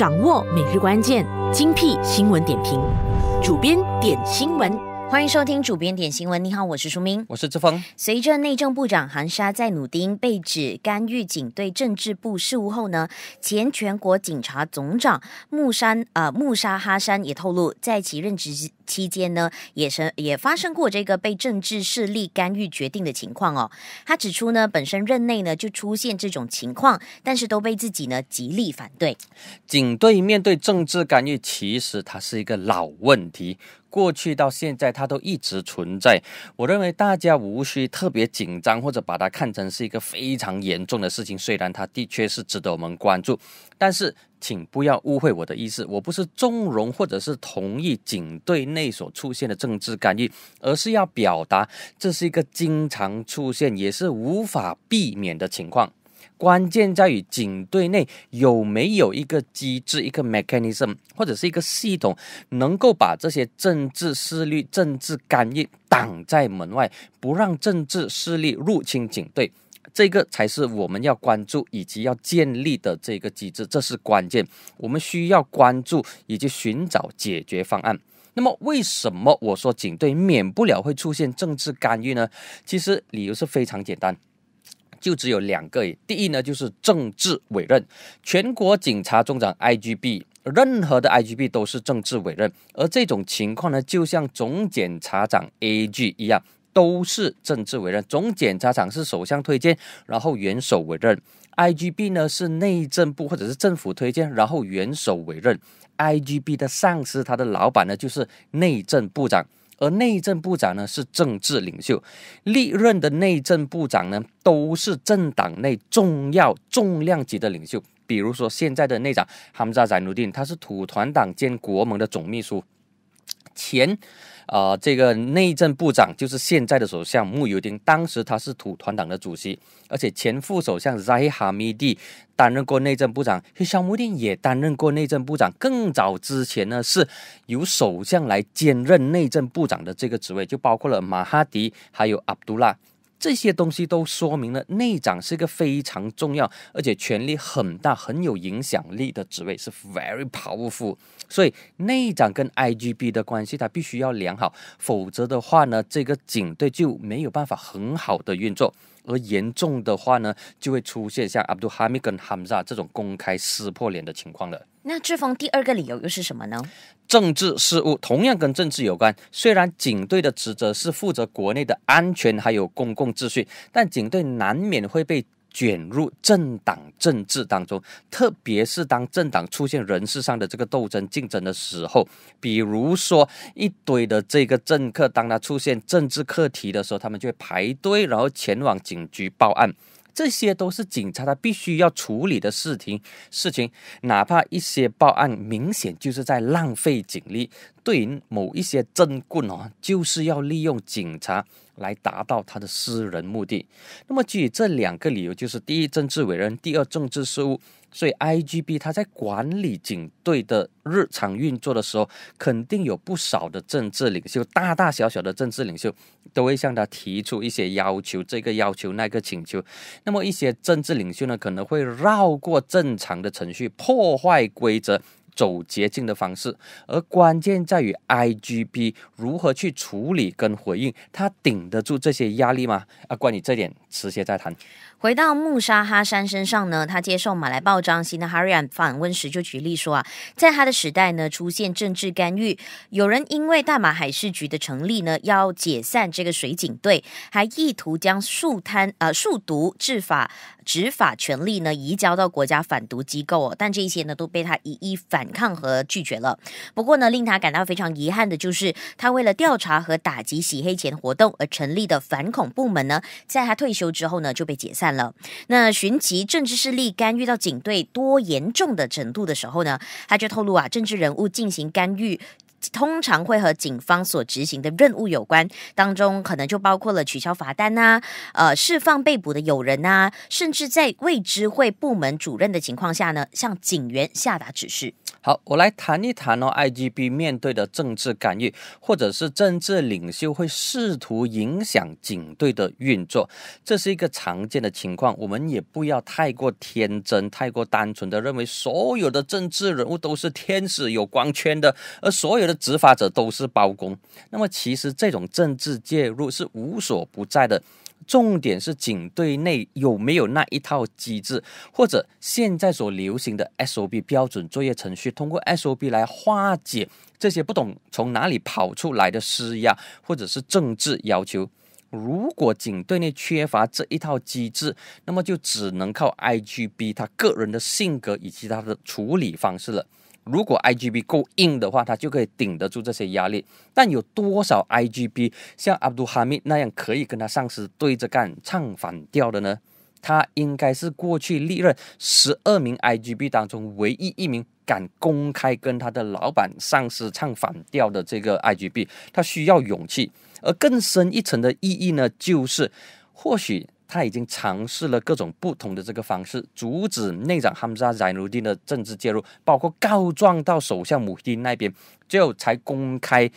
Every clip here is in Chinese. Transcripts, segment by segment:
掌握每日关键精辟新闻点评，主编点新闻。欢迎收听主编点新闻。你好，我是舒明，我是志峰。随着内政部长韩沙在努丁被指干预警队政治部事务后呢，前全国警察总长穆山呃穆沙哈山也透露，在其任职期间呢，也是也发生过这个被政治势力干预决定的情况哦。他指出呢，本身任内呢就出现这种情况，但是都被自己呢极力反对。警队面对政治干预，其实它是一个老问题。过去到现在，它都一直存在。我认为大家无需特别紧张，或者把它看成是一个非常严重的事情。虽然它的确是值得我们关注，但是请不要误会我的意思。我不是纵容或者是同意警队内所出现的政治干预，而是要表达这是一个经常出现，也是无法避免的情况。关键在于警队内有没有一个机制，一个 mechanism 或者是一个系统，能够把这些政治势力、政治干预挡在门外，不让政治势力入侵警队。这个才是我们要关注以及要建立的这个机制，这是关键。我们需要关注以及寻找解决方案。那么，为什么我说警队免不了会出现政治干预呢？其实理由是非常简单。就只有两个诶，第一呢就是政治委任，全国警察总长 IGB，任何的 IGB 都是政治委任，而这种情况呢，就像总检察长 AG 一样，都是政治委任。总检察长是首相推荐，然后元首委任；IGB 呢是内政部或者是政府推荐，然后元首委任。IGB 的上司，他的老板呢就是内政部长。而内政部长呢是政治领袖，历任的内政部长呢都是政党内重要重量级的领袖，比如说现在的内长哈姆扎宰努丁，他是土团党兼国盟的总秘书，前。啊，这个内政部长就是现在的首相穆尤丁，当时他是土团党的主席，而且前副首相扎哈米蒂担任过内政部长，小穆丁也担任过内政部长。更早之前呢，是由首相来兼任内政部长的这个职位，就包括了马哈迪，还有阿卜杜拉。这些东西都说明了内长是一个非常重要，而且权力很大、很有影响力的职位，是 very powerful。所以内长跟 I G B 的关系他必须要良好，否则的话呢，这个警队就没有办法很好的运作。而严重的话呢，就会出现像 Abdul Hamid 跟 Hamza 这种公开撕破脸的情况了。那这封第二个理由又是什么呢？政治事务同样跟政治有关，虽然警队的职责是负责国内的安全还有公共秩序，但警队难免会被。卷入政党政治当中，特别是当政党出现人事上的这个斗争竞争的时候，比如说一堆的这个政客，当他出现政治课题的时候，他们就会排队，然后前往警局报案，这些都是警察他必须要处理的事情。事情哪怕一些报案明显就是在浪费警力，对于某一些政棍啊，就是要利用警察。来达到他的私人目的。那么基于这两个理由，就是第一政治委人，第二政治事务。所以 I G B 他在管理警队的日常运作的时候，肯定有不少的政治领袖，大大小小的政治领袖都会向他提出一些要求，这个要求那个请求。那么一些政治领袖呢，可能会绕过正常的程序，破坏规则。走捷径的方式，而关键在于 I G B 如何去处理跟回应，他顶得住这些压力吗？啊，关于这点，迟些再谈。回到穆沙哈山身上呢，他接受《马来报》《章新的哈瑞安》访问时就举例说啊，在他的时代呢，出现政治干预，有人因为大马海事局的成立呢，要解散这个水警队，还意图将树摊啊树毒治法。执法权力呢移交到国家反毒机构，但这些呢都被他一一反抗和拒绝了。不过呢，令他感到非常遗憾的就是，他为了调查和打击洗黑钱活动而成立的反恐部门呢，在他退休之后呢就被解散了。那寻及政治势力干预到警队多严重的程度的时候呢，他就透露啊，政治人物进行干预。通常会和警方所执行的任务有关，当中可能就包括了取消罚单呐，呃，释放被捕的友人呐，甚至在未知会部门主任的情况下呢，向警员下达指示。好，我来谈一谈哦，IGB 面对的政治干预，或者是政治领袖会试图影响警队的运作，这是一个常见的情况。我们也不要太过天真、太过单纯的认为所有的政治人物都是天使、有光圈的，而所有。执法者都是包公，那么其实这种政治介入是无所不在的。重点是警队内有没有那一套机制，或者现在所流行的 SOP 标准作业程序，通过 SOP 来化解这些不懂从哪里跑出来的施压或者是政治要求。如果警队内缺乏这一套机制，那么就只能靠 IGB 他个人的性格以及他的处理方式了。如果 IGB 够硬的话，他就可以顶得住这些压力。但有多少 IGB 像 Abdul Hamid 那样可以跟他上司对着干、唱反调的呢？他应该是过去历任十二名 IGB 当中唯一一名敢公开跟他的老板上司唱反调的这个 IGB。他需要勇气，而更深一层的意义呢，就是或许。他已经尝试了各种不同的这个方式，阻止内长哈姆扎·宰努丁的政治介入，包括告状到首相姆丁那边，最后才公开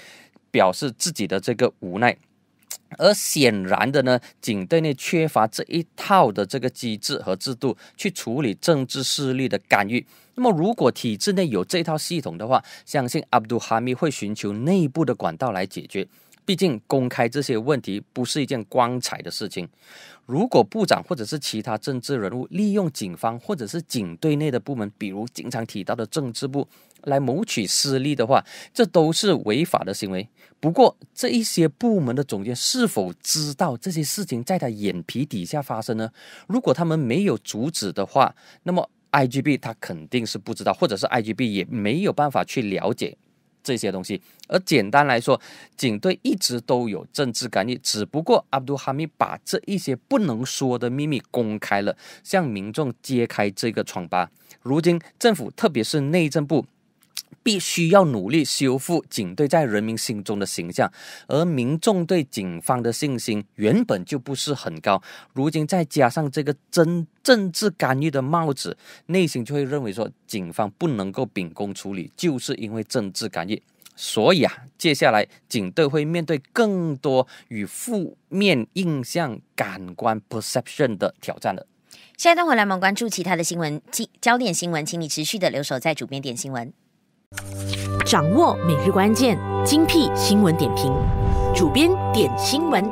表示自己的这个无奈。而显然的呢，警队内缺乏这一套的这个机制和制度去处理政治势力的干预。那么，如果体制内有这套系统的话，相信阿布杜·哈密会寻求内部的管道来解决。毕竟公开这些问题不是一件光彩的事情。如果部长或者是其他政治人物利用警方或者是警队内的部门，比如经常提到的政治部，来谋取私利的话，这都是违法的行为。不过，这一些部门的总监是否知道这些事情在他眼皮底下发生呢？如果他们没有阻止的话，那么 IGB 他肯定是不知道，或者是 IGB 也没有办法去了解。这些东西，而简单来说，警队一直都有政治干预，只不过阿布杜哈密把这一些不能说的秘密公开了，向民众揭开这个疮疤。如今政府，特别是内政部。必须要努力修复警队在人民心中的形象，而民众对警方的信心原本就不是很高，如今再加上这个真政治干预的帽子，内心就会认为说警方不能够秉公处理，就是因为政治干预。所以啊，接下来警队会面对更多与负面印象感官 perception 的挑战了。下一段回来，我们关注其他的新闻，焦点新闻，请你持续的留守在主编点新闻。掌握每日关键，精辟新闻点评，主编点新闻。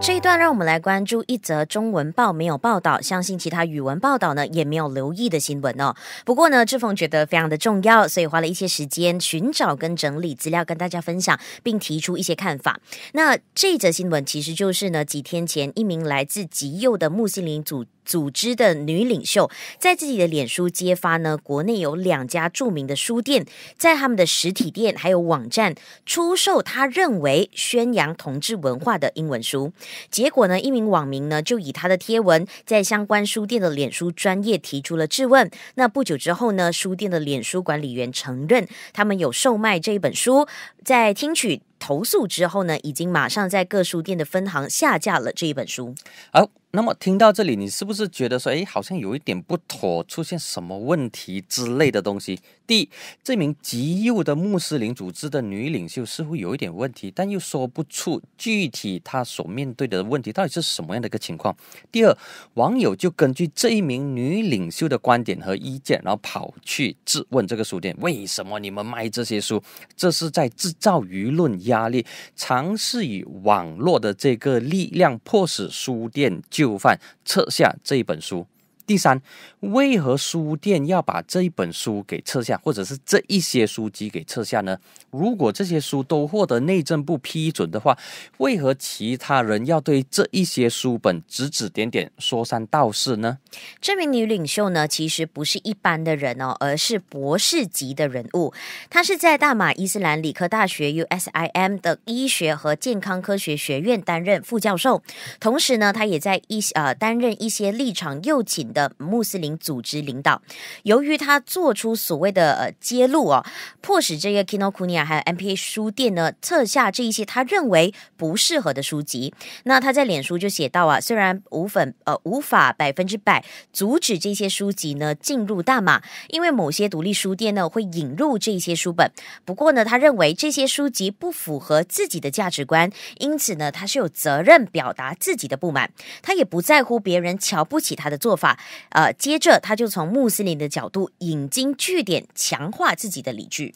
这一段让我们来关注一则中文报没有报道，相信其他语文报道呢也没有留意的新闻哦。不过呢，志峰觉得非常的重要，所以花了一些时间寻找跟整理资料，跟大家分享，并提出一些看法。那这则新闻其实就是呢，几天前一名来自极右的穆斯林组。组织的女领袖在自己的脸书揭发呢，国内有两家著名的书店在他们的实体店还有网站出售，他认为宣扬同志文化的英文书。结果呢，一名网民呢就以他的贴文在相关书店的脸书专业提出了质问。那不久之后呢，书店的脸书管理员承认他们有售卖这一本书。在听取投诉之后呢，已经马上在各书店的分行下架了这一本书。好。那么听到这里，你是不是觉得说，哎，好像有一点不妥，出现什么问题之类的东西？第一，这名极右的穆斯林组织的女领袖似乎有一点问题，但又说不出具体她所面对的问题到底是什么样的一个情况。第二，网友就根据这一名女领袖的观点和意见，然后跑去质问这个书店：为什么你们卖这些书？这是在制造舆论压力，尝试以网络的这个力量迫使书店就。午饭，撤下这一本书。第三，为何书店要把这一本书给撤下，或者是这一些书籍给撤下呢？如果这些书都获得内政部批准的话，为何其他人要对这一些书本指指点点，说三道四呢？这名女领袖呢，其实不是一般的人哦，而是博士级的人物。她是在大马伊斯兰理科大学 （USIM） 的医学和健康科学学院担任副教授，同时呢，她也在一呃担任一些立场又紧的。的穆斯林组织领导，由于他做出所谓的呃揭露哦，迫使这个 Kino Kuniya 还有 M P A 书店呢撤下这一些他认为不适合的书籍。那他在脸书就写到啊，虽然无粉呃无法百分之百阻止这些书籍呢进入大马，因为某些独立书店呢会引入这一些书本。不过呢，他认为这些书籍不符合自己的价值观，因此呢，他是有责任表达自己的不满，他也不在乎别人瞧不起他的做法。呃，接着他就从穆斯林的角度引经据典，强化自己的理据。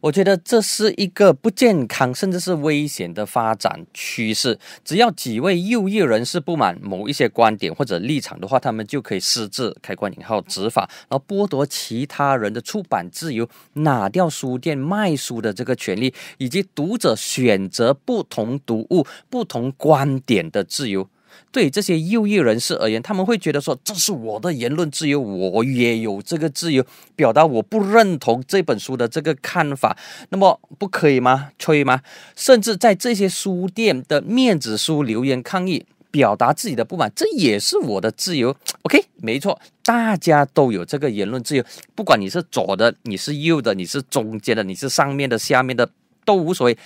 我觉得这是一个不健康，甚至是危险的发展趋势。只要几位右翼人士不满某一些观点或者立场的话，他们就可以私自（开关引号）执法，而剥夺其他人的出版自由，拿掉书店卖书的这个权利，以及读者选择不同读物、不同观点的自由。对这些右翼人士而言，他们会觉得说：“这是我的言论自由，我也有这个自由表达，我不认同这本书的这个看法，那么不可以吗？吹吗？甚至在这些书店的面子书留言抗议，表达自己的不满，这也是我的自由。” OK，没错，大家都有这个言论自由，不管你是左的，你是右的，你是中间的，你是上面的，下面的都无所谓。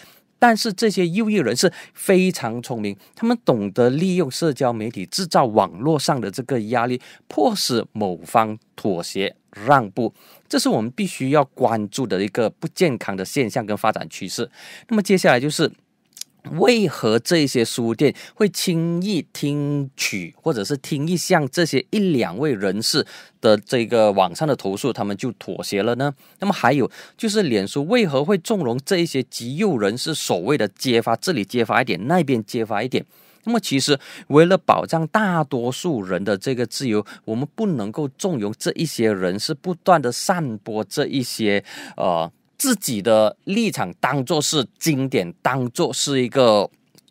但是这些右翼人士非常聪明，他们懂得利用社交媒体制造网络上的这个压力，迫使某方妥协让步。这是我们必须要关注的一个不健康的现象跟发展趋势。那么接下来就是。为何这些书店会轻易听取，或者是听意向这些一两位人士的这个网上的投诉，他们就妥协了呢？那么还有就是，脸书为何会纵容这一些极右人士所谓的揭发？这里揭发一点，那边揭发一点。那么其实为了保障大多数人的这个自由，我们不能够纵容这一些人是不断的散播这一些呃。自己的立场当做是经典，当做是一个。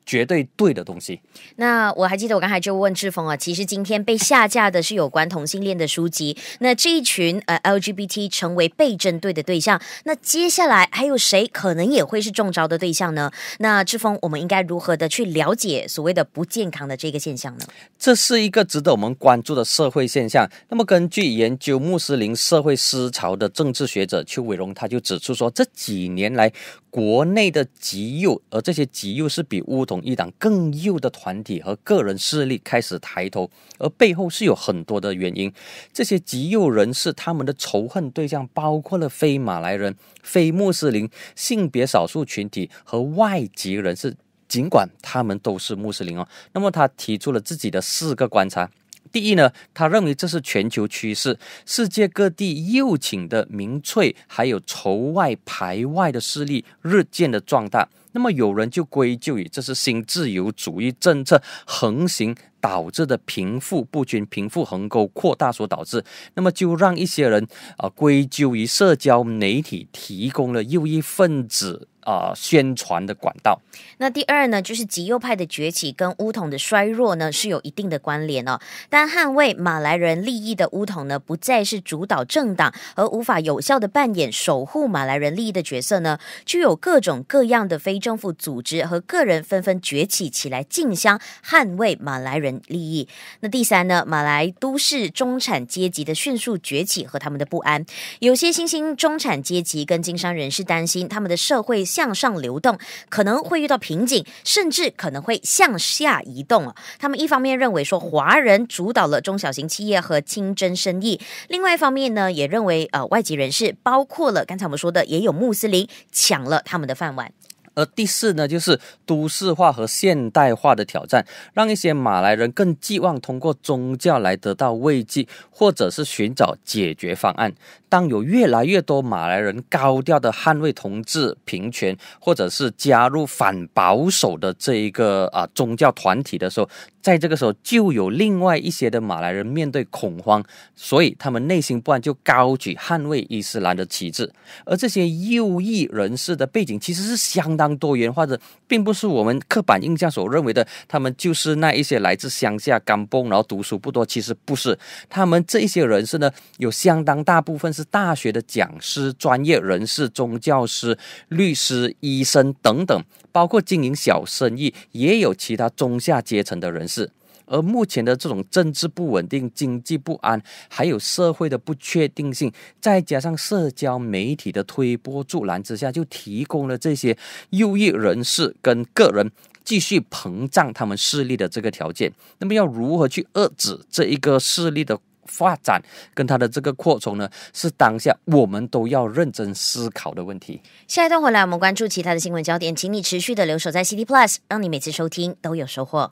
绝对对的东西。那我还记得我刚才就问志峰啊，其实今天被下架的是有关同性恋的书籍，那这一群呃 LGBT 成为被针对的对象，那接下来还有谁可能也会是中招的对象呢？那志峰，我们应该如何的去了解所谓的不健康的这个现象呢？这是一个值得我们关注的社会现象。那么根据研究穆斯林社会思潮的政治学者邱伟荣，他就指出说，这几年来国内的极右，而这些极右是比乌同一党更右的团体和个人势力开始抬头，而背后是有很多的原因。这些极右人士他们的仇恨对象包括了非马来人、非穆斯林、性别少数群体和外籍人士，尽管他们都是穆斯林哦。那么他提出了自己的四个观察：第一呢，他认为这是全球趋势，世界各地右倾的民粹还有仇外排外的势力日渐的壮大。那么有人就归咎于这是新自由主义政策横行导致的贫富不均、贫富鸿沟扩大所导致，那么就让一些人啊归咎于社交媒体提供了又一份子。啊，宣传的管道。那第二呢，就是极右派的崛起跟乌统的衰弱呢是有一定的关联哦。但捍卫马来人利益的乌统呢，不再是主导政党，而无法有效的扮演守护马来人利益的角色呢，具有各种各样的非政府组织和个人纷纷崛起起来，竞相捍卫马来人利益。那第三呢，马来都市中产阶级的迅速崛起和他们的不安，有些新兴中产阶级跟经商人士担心他们的社会。向上流动可能会遇到瓶颈，甚至可能会向下移动他们一方面认为说华人主导了中小型企业和清真生意，另外一方面呢也认为呃外籍人士，包括了刚才我们说的也有穆斯林抢了他们的饭碗。而第四呢，就是都市化和现代化的挑战，让一些马来人更寄望通过宗教来得到慰藉，或者是寻找解决方案。当有越来越多马来人高调的捍卫同治、平权，或者是加入反保守的这一个啊宗教团体的时候，在这个时候就有另外一些的马来人面对恐慌，所以他们内心不安，就高举捍卫伊斯兰的旗帜。而这些右翼人士的背景其实是相当。多元化的，并不是我们刻板印象所认为的，他们就是那一些来自乡下、干蹦然后读书不多。其实不是，他们这一些人士呢，有相当大部分是大学的讲师、专业人士、宗教师、律师、医生等等，包括经营小生意，也有其他中下阶层的人士。而目前的这种政治不稳定、经济不安，还有社会的不确定性，再加上社交媒体的推波助澜之下，就提供了这些右翼人士跟个人继续膨胀他们势力的这个条件。那么，要如何去遏制这一个势力的发展跟它的这个扩充呢？是当下我们都要认真思考的问题。下一段回来，我们关注其他的新闻焦点，请你持续的留守在 CT Plus，让你每次收听都有收获。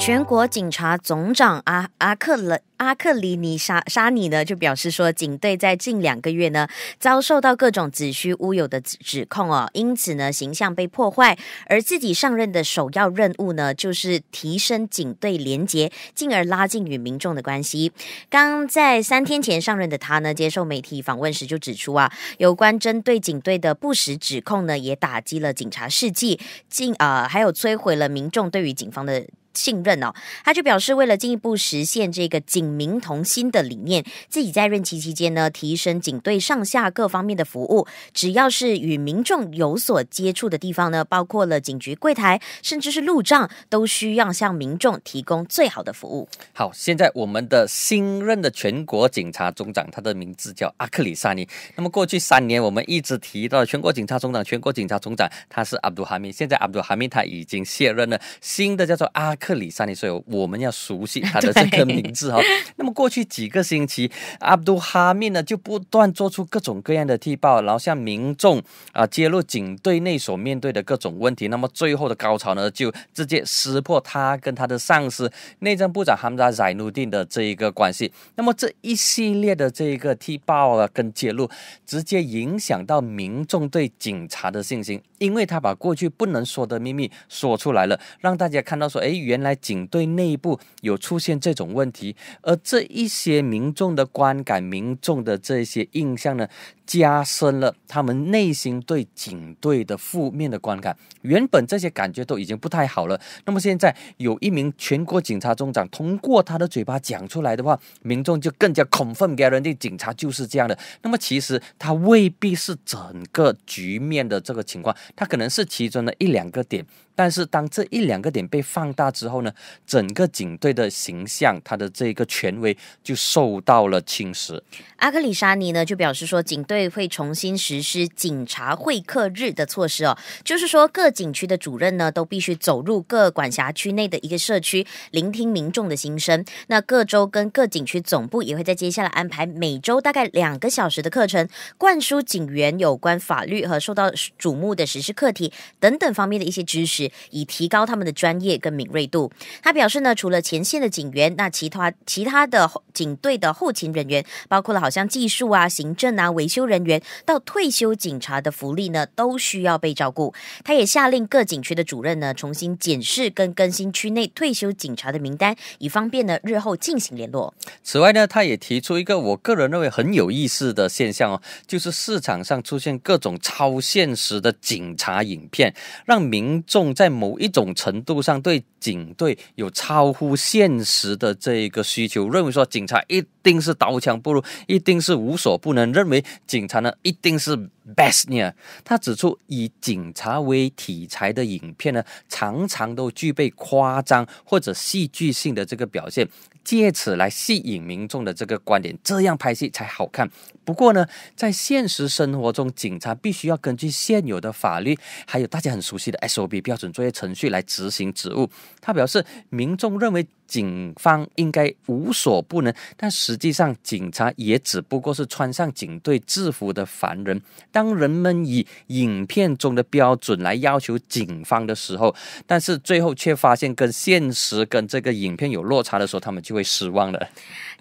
全国警察总长阿阿克勒阿克里尼沙沙尼呢，就表示说，警队在近两个月呢，遭受到各种子虚乌有的指控哦，因此呢，形象被破坏，而自己上任的首要任务呢，就是提升警队廉洁，进而拉近与民众的关系。刚在三天前上任的他呢，接受媒体访问时就指出啊，有关针对警队的不实指控呢，也打击了警察士气，进啊，还有摧毁了民众对于警方的。信任哦，他就表示，为了进一步实现这个警民同心的理念，自己在任期期间呢，提升警队上下各方面的服务，只要是与民众有所接触的地方呢，包括了警局柜台，甚至是路障，都需要向民众提供最好的服务。好，现在我们的新任的全国警察总长，他的名字叫阿克里萨尼。那么过去三年，我们一直提到全国警察总长，全国警察总长他是阿杜哈密。现在阿杜哈密他已经卸任了，新的叫做阿。克里沙尼，所以我们要熟悉他的这个名字哈。那么过去几个星期，阿布哈密呢就不断做出各种各样的踢爆，然后向民众啊揭露警队内所面对的各种问题。那么最后的高潮呢，就直接撕破他跟他的上司内政部长哈姆扎宰努丁的这一个关系。那么这一系列的这一个踢爆啊，跟揭露，直接影响到民众对警察的信心，因为他把过去不能说的秘密说出来了，让大家看到说，哎原。原来警队内部有出现这种问题，而这一些民众的观感、民众的这些印象呢，加深了他们内心对警队的负面的观感。原本这些感觉都已经不太好了，那么现在有一名全国警察中长通过他的嘴巴讲出来的话，民众就更加恐 n 给人 e 警察就是这样的。那么其实他未必是整个局面的这个情况，他可能是其中的一两个点。但是当这一两个点被放大。之后呢，整个警队的形象，他的这个权威就受到了侵蚀。阿克里沙尼呢就表示说，警队会重新实施警察会客日的措施哦，就是说各警区的主任呢都必须走入各管辖区内的一个社区，聆听民众的心声。那各州跟各警区总部也会在接下来安排每周大概两个小时的课程，灌输警员有关法律和受到瞩目的实施课题等等方面的一些知识，以提高他们的专业跟敏锐。度，他表示呢，除了前线的警员，那其他其他的警队的后勤人员，包括了好像技术啊、行政啊、维修人员，到退休警察的福利呢，都需要被照顾。他也下令各警区的主任呢，重新检视跟更新区内退休警察的名单，以方便呢日后进行联络。此外呢，他也提出一个我个人认为很有意思的现象哦，就是市场上出现各种超现实的警察影片，让民众在某一种程度上对警对，有超乎现实的这个需求，认为说警察一定是刀枪不入，一定是无所不能，认为警察呢一定是。b a s t n e r 他指出，以警察为题材的影片呢，常常都具备夸张或者戏剧性的这个表现，借此来吸引民众的这个观点，这样拍戏才好看。不过呢，在现实生活中，警察必须要根据现有的法律，还有大家很熟悉的 SOP 标准作业程序来执行职务。他表示，民众认为。警方应该无所不能，但实际上警察也只不过是穿上警队制服的凡人。当人们以影片中的标准来要求警方的时候，但是最后却发现跟现实跟这个影片有落差的时候，他们就会失望了。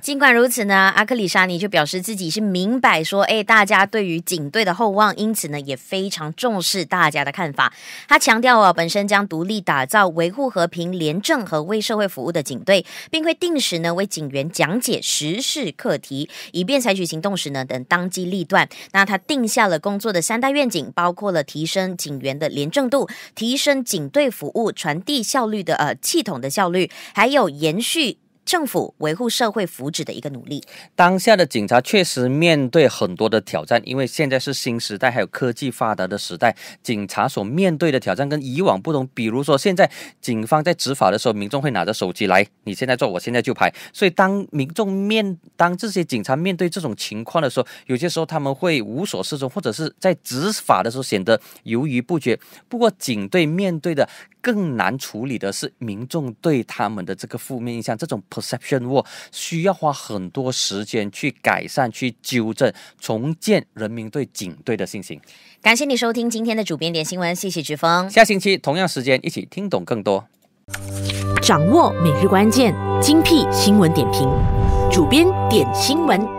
尽管如此呢，阿克里沙尼就表示自己是明白说，哎，大家对于警队的厚望，因此呢也非常重视大家的看法。他强调啊，本身将独立打造维护和平、廉政和为社会服务的警队，并会定时呢为警员讲解时事课题，以便采取行动时呢等当机立断。那他定下了工作的三大愿景，包括了提升警员的廉政度、提升警队服务传递效率的呃系统的效率，还有延续。政府维护社会福祉的一个努力。当下的警察确实面对很多的挑战，因为现在是新时代，还有科技发达的时代，警察所面对的挑战跟以往不同。比如说，现在警方在执法的时候，民众会拿着手机来，你现在做，我现在就拍。所以，当民众面，当这些警察面对这种情况的时候，有些时候他们会无所适从，或者是在执法的时候显得犹豫不决。不过，警队面对的。更难处理的是民众对他们的这个负面印象，这种 perception war 需要花很多时间去改善、去纠正、重建人民对警队的信心。感谢你收听今天的主编点新闻，谢谢之峰。下星期同样时间一起听懂更多，掌握每日关键精辟新闻点评，主编点新闻。